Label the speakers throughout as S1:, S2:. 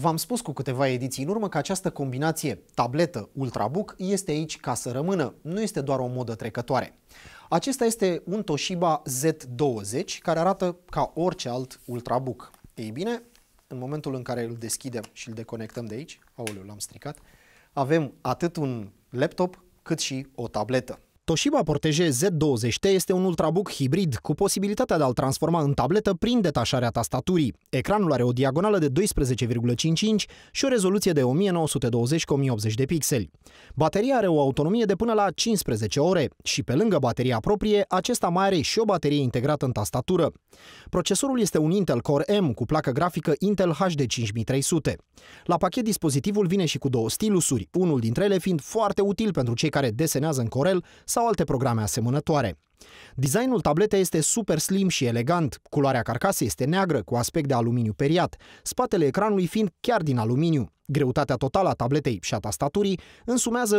S1: V-am spus cu câteva ediții în urmă că această combinație tabletă Ultrabook este aici ca să rămână, nu este doar o modă trecătoare. Acesta este un Toshiba Z20 care arată ca orice alt Ultrabook. Ei bine, în momentul în care îl deschidem și îl deconectăm de aici, aoleu, l-am stricat, avem atât un laptop cât și o tabletă. Toshiba Portege Z20T este un ultrabook hibrid cu posibilitatea de a-l transforma în tabletă prin detașarea tastaturii. Ecranul are o diagonală de 12,55 și o rezoluție de 1920x1080 de pixeli. Bateria are o autonomie de până la 15 ore și pe lângă bateria proprie, acesta mai are și o baterie integrată în tastatură. Procesorul este un Intel Core M cu placă grafică Intel HD 5300. La pachet dispozitivul vine și cu două stilusuri, unul dintre ele fiind foarte util pentru cei care desenează în Corel sau sau alte programe asemănătoare. Designul tabletei este super slim și elegant, culoarea carcasei este neagră, cu aspect de aluminiu periat, spatele ecranului fiind chiar din aluminiu. Greutatea totală a tabletei și a tastaturii însumează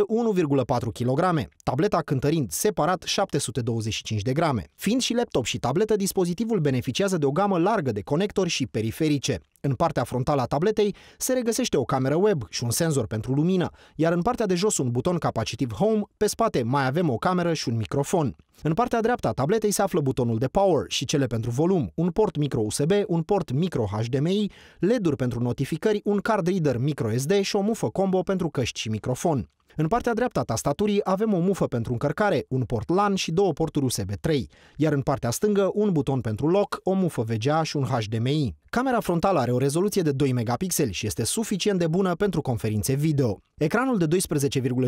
S1: 1,4 kg, tableta cântărind separat 725 de grame. Fiind și laptop și tabletă, dispozitivul beneficiază de o gamă largă de conectori și periferice. În partea frontală a tabletei se regăsește o cameră web și un senzor pentru lumină, iar în partea de jos un buton capacitiv Home, pe spate mai avem o cameră și un microfon. În partea dreaptă a tabletei se află butonul de power și cele pentru volum, un port micro USB, un port micro HDMI, LED-uri pentru notificări, un card reader micro SD și o mufă combo pentru căști și microfon. În partea dreaptă a tastaturii avem o mufă pentru încărcare, un port LAN și două porturi USB 3, iar în partea stângă un buton pentru loc, o mufă VGA și un HDMI. Camera frontală are o rezoluție de 2 megapixeli și este suficient de bună pentru conferințe video. Ecranul de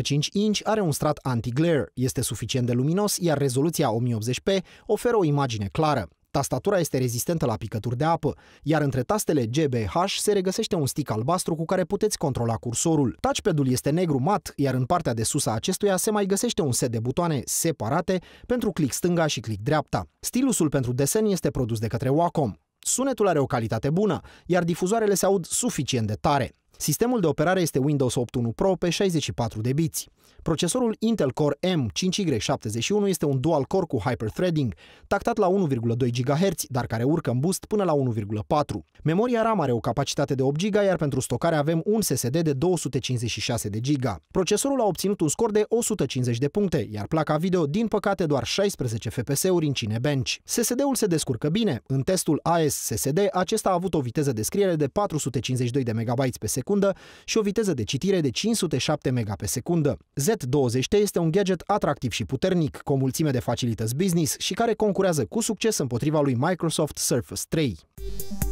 S1: 12,5 inch are un strat anti-glare, este suficient de luminos, iar rezoluția 1080p oferă o imagine clară. Tastatura este rezistentă la picături de apă, iar între tastele GBH se regăsește un stick albastru cu care puteți controla cursorul. Touchpad-ul este negru mat, iar în partea de sus a acestuia se mai găsește un set de butoane separate pentru click stânga și click dreapta. Stilusul pentru desen este produs de către Wacom. Sunetul are o calitate bună, iar difuzoarele se aud suficient de tare. Sistemul de operare este Windows 8.1 Pro pe 64 de biți. Procesorul Intel Core M5Y71 este un dual-core cu hyperthreading, tactat la 1,2 GHz, dar care urcă în boost până la 1,4. Memoria RAM are o capacitate de 8 GB, iar pentru stocare avem un SSD de 256 de GB. Procesorul a obținut un scor de 150 de puncte, iar placa video, din păcate, doar 16 FPS-uri în Cinebench. SSD-ul se descurcă bine. În testul AS SSD, acesta a avut o viteză de scriere de 452 de MB pe secundă, secundă și o viteză de citire de 507 mega pe secundă. z 20 este un gadget atractiv și puternic, cu o mulțime de facilități business și care concurează cu succes împotriva lui Microsoft Surface 3.